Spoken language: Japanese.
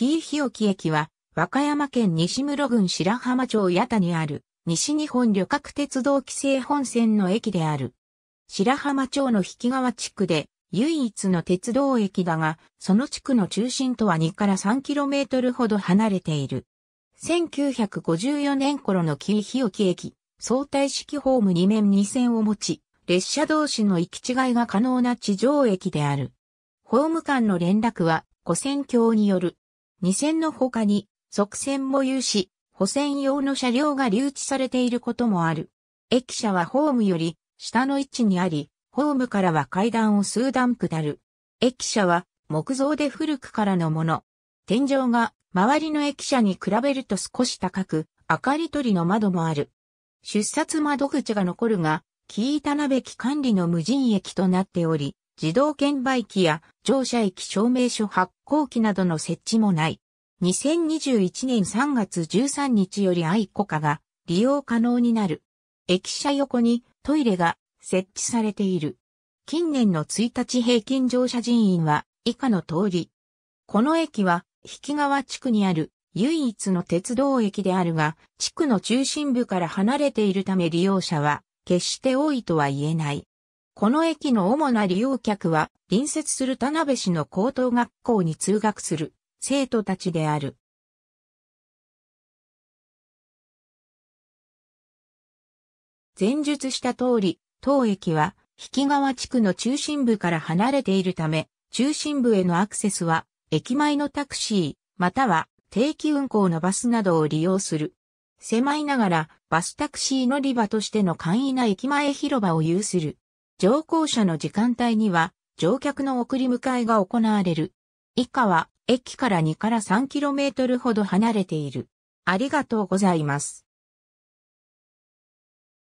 紀伊日置駅は、和歌山県西室郡白浜町八田にある、西日本旅客鉄道規制本線の駅である。白浜町の引川地区で、唯一の鉄道駅だが、その地区の中心とは2から 3km ほど離れている。1954年頃の紀伊日置駅、相対式ホーム2面2線を持ち、列車同士の行き違いが可能な地上駅である。ホーム間の連絡は、古線橋による2線の他に、側線も有し、補線用の車両が留置されていることもある。駅舎はホームより下の位置にあり、ホームからは階段を数段下る。駅舎は木造で古くからのもの。天井が周りの駅舎に比べると少し高く、明かり取りの窓もある。出札窓口が残るが、木板べき管理の無人駅となっており、自動券売機や乗車駅証明書発行機などの設置もない。2021年3月13日より愛子化が利用可能になる。駅舎横にトイレが設置されている。近年の1日平均乗車人員は以下の通り。この駅は、引川地区にある唯一の鉄道駅であるが、地区の中心部から離れているため利用者は決して多いとは言えない。この駅の主な利用客は、隣接する田辺市の高等学校に通学する生徒たちである。前述した通り、当駅は、引川地区の中心部から離れているため、中心部へのアクセスは、駅前のタクシー、または定期運行のバスなどを利用する。狭いながら、バスタクシー乗り場としての簡易な駅前広場を有する。乗降者の時間帯には乗客の送り迎えが行われる。以下は駅から2から 3km ほど離れている。ありがとうございます。